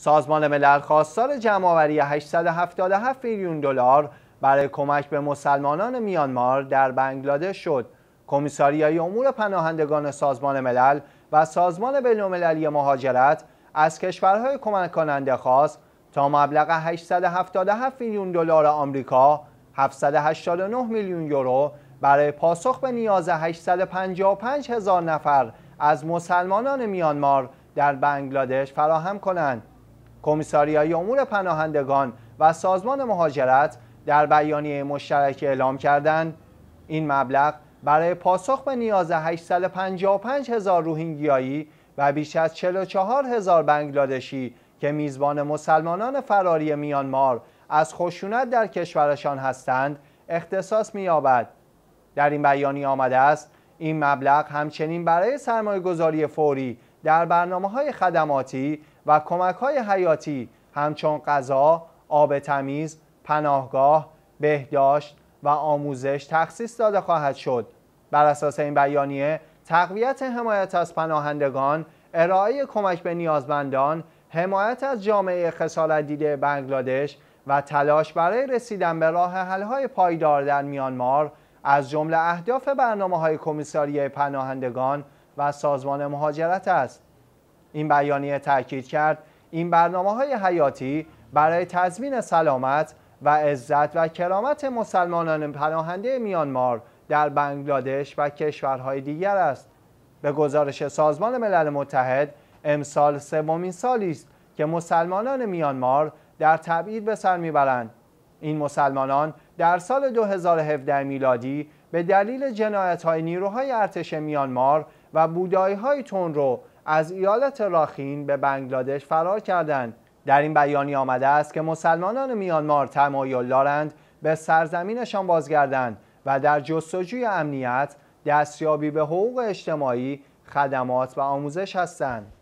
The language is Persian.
سازمان ملل خواستار جمعآوری 877 میلیون دلار برای کمک به مسلمانان میانمار در بنگلادش شد. کمیساریای امور پناهندگان سازمان ملل و سازمان بین‌المللی مهاجرت از کشورهای کمک کننده خواست تا مبلغ 877 میلیون دلار آمریکا 789 میلیون یورو برای پاسخ به نیاز 855 هزار نفر از مسلمانان میانمار در بنگلادش فراهم کنند. کمیساریای امور پناهندگان و سازمان مهاجرت در بیانیه مشترک اعلام کردند این مبلغ برای پاسخ به نیاز 855 هزار روهینگیایی و بیش از 44 هزار بنگلادشی که میزبان مسلمانان فراری میانمار از خشونت در کشورشان هستند اختصاص می‌یابد در این بیانیه آمده است این مبلغ همچنین برای سرمایه گذاری فوری در برنامه های خدماتی و کمک های حیاتی همچون غذا، آب تمیز، پناهگاه، بهداشت و آموزش تخصیص داده خواهد شد. بر اساس این بیانیه، تقویت حمایت از پناهندگان، ارائه کمک به نیازمندان، حمایت از جامعه خسارت دیده بنگلادش و تلاش برای رسیدن به راه حل‌های پایدار در میانمار از جمله اهداف برنامه های کمیساری پناهندگان و سازمان مهاجرت است. این بیانیه تاکید کرد این برنامه های حیاتی برای تضمین سلامت و عزت و کرامت مسلمانان پناهنده میانمار در بنگلادش و کشورهای دیگر است به گزارش سازمان ملل متحد امسال سومین سالی است که مسلمانان میانمار در تبعید به سر میبرند این مسلمانان در سال 2017 میلادی به دلیل جنایت های نیروهای ارتش میانمار و بودایی های تون رو از ایالت راخین به بنگلادش فرار کردند. در این بیانیه آمده است که مسلمانان میانمار تمایل دارند به سرزمینشان بازگردند و در جستجوی امنیت دستیابی به حقوق اجتماعی خدمات و آموزش هستند.